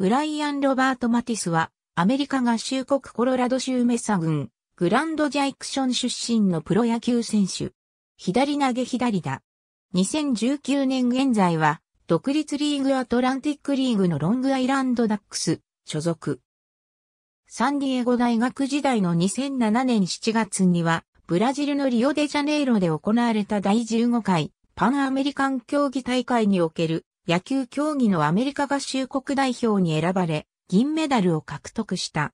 ブライアン・ロバート・マティスは、アメリカ合衆国コロラド州メサ郡、グランドジャイクション出身のプロ野球選手。左投げ左だ。2019年現在は、独立リーグアトランティックリーグのロングアイランドダックス、所属。サンディエゴ大学時代の2007年7月には、ブラジルのリオデジャネイロで行われた第15回パンアメリカン競技大会における野球競技のアメリカ合衆国代表に選ばれ、銀メダルを獲得した。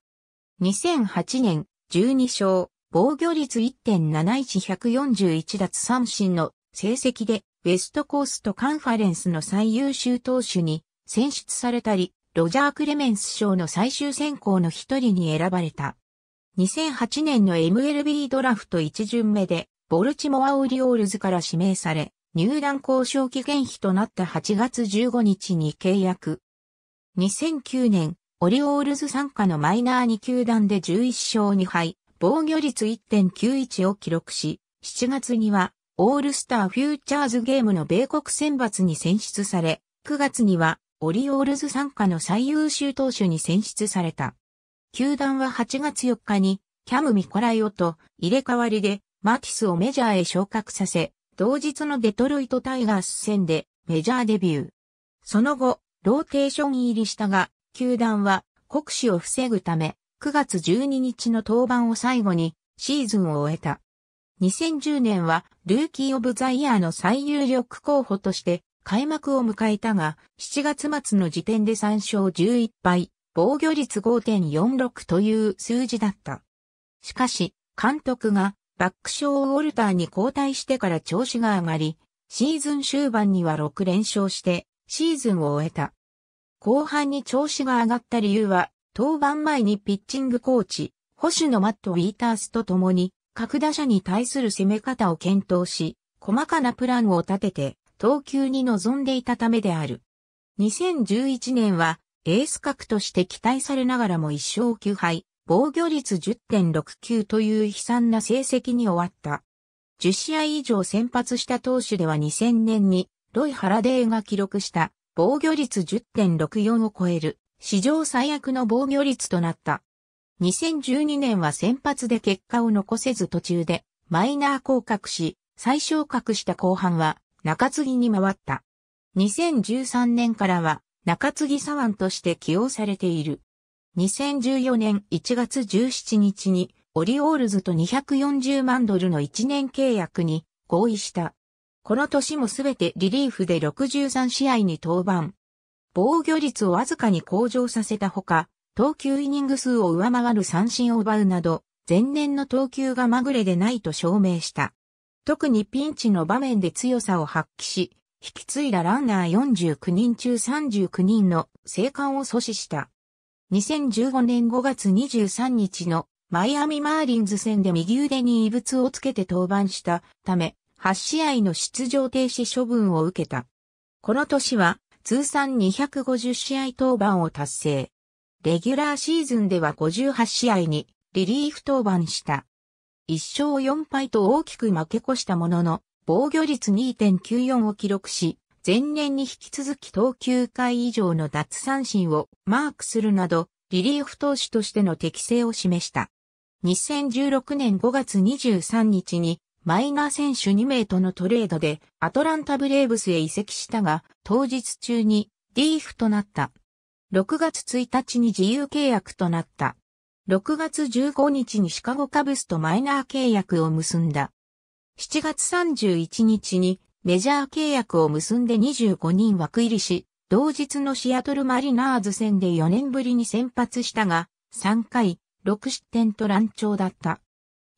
2008年、12勝、防御率1.71141奪三振の成績で、ウェストコーストカンファレンスの最優秀投手に選出されたり、ロジャー・クレメンス賞の最終選考の一人に選ばれた。2008年の MLB ドラフト1巡目で、ボルチモア・オリオールズから指名され、入団交渉期限費となった8月15日に契約。2009年、オリオールズ参加のマイナー2球団で11勝2敗、防御率1.91を記録し、7月にはオールスターフューチャーズゲームの米国選抜に選出され、9月にはオリオールズ参加の最優秀投手に選出された。球団は8月4日にキャム・ミコライオと入れ替わりでマティスをメジャーへ昇格させ、同日のデトロイトタイガース戦でメジャーデビュー。その後、ローテーション入りしたが、球団は国使を防ぐため、9月12日の登板を最後にシーズンを終えた。2010年はルーキー・オブ・ザ・イヤーの最有力候補として開幕を迎えたが、7月末の時点で3勝11敗、防御率5.46という数字だった。しかし、監督がバックショーウォルターに交代してから調子が上がり、シーズン終盤には6連勝して、シーズンを終えた。後半に調子が上がった理由は、登板前にピッチングコーチ、保守のマット・ウィータースと共に、各打者に対する攻め方を検討し、細かなプランを立てて、投球に臨んでいたためである。2011年は、エース格として期待されながらも1勝9敗、防御率10.69という悲惨な成績に終わった。10試合以上先発した投手では2000年にロイ・ハラデーが記録した防御率10.64を超える史上最悪の防御率となった。2012年は先発で結果を残せず途中でマイナー降格し、最昇格した後半は中継ぎに回った。2013年からは中継ぎ左腕として起用されている。2014年1月17日にオリオールズと240万ドルの1年契約に合意した。この年もすべてリリーフで63試合に登板。防御率をわずかに向上させたほか、投球イニング数を上回る三振を奪うなど、前年の投球がまぐれでないと証明した。特にピンチの場面で強さを発揮し、引き継いだランナー49人中39人の生還を阻止した。2015年5月23日のマイアミマーリンズ戦で右腕に異物をつけて登板したため、8試合の出場停止処分を受けた。この年は通算250試合登板を達成。レギュラーシーズンでは58試合にリリーフ登板した。1勝4敗と大きく負け越したものの、防御率2.94を記録し、前年に引き続き投球回以上の脱三振をマークするなど、リリーフ投手としての適性を示した。2016年5月23日にマイナー選手2名とのトレードでアトランタブレーブスへ移籍したが、当日中にリーフとなった。6月1日に自由契約となった。6月15日にシカゴカブスとマイナー契約を結んだ。7月31日にメジャー契約を結んで25人枠入りし、同日のシアトルマリナーズ戦で4年ぶりに先発したが、3回、6失点と乱調だった。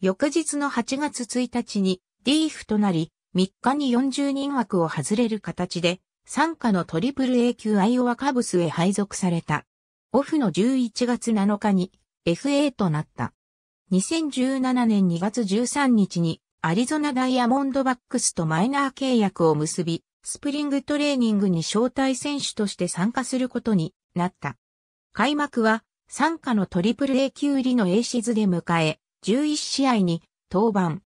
翌日の8月1日に、リーフとなり、3日に40人枠を外れる形で、参加のトリプル A 級アイオワカブスへ配属された。オフの11月7日に FA となった。2017年2月13日にアリゾナダイヤモンドバックスとマイナー契約を結び、スプリングトレーニングに招待選手として参加することになった。開幕は、参加のトリプル A 級入りの A シズで迎え、11試合に登板。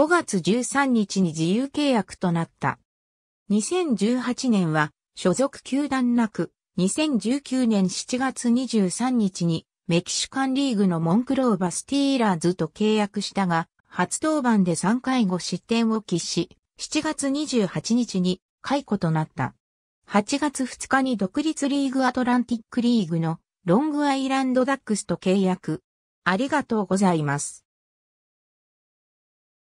5月13日に自由契約となった。2018年は、所属球団なく、2019年7月23日にメキシカンリーグのモンクローバスティーラーズと契約したが、初登板で3回5失点を喫し、7月28日に解雇となった。8月2日に独立リーグアトランティックリーグのロングアイランドダックスと契約。ありがとうございます。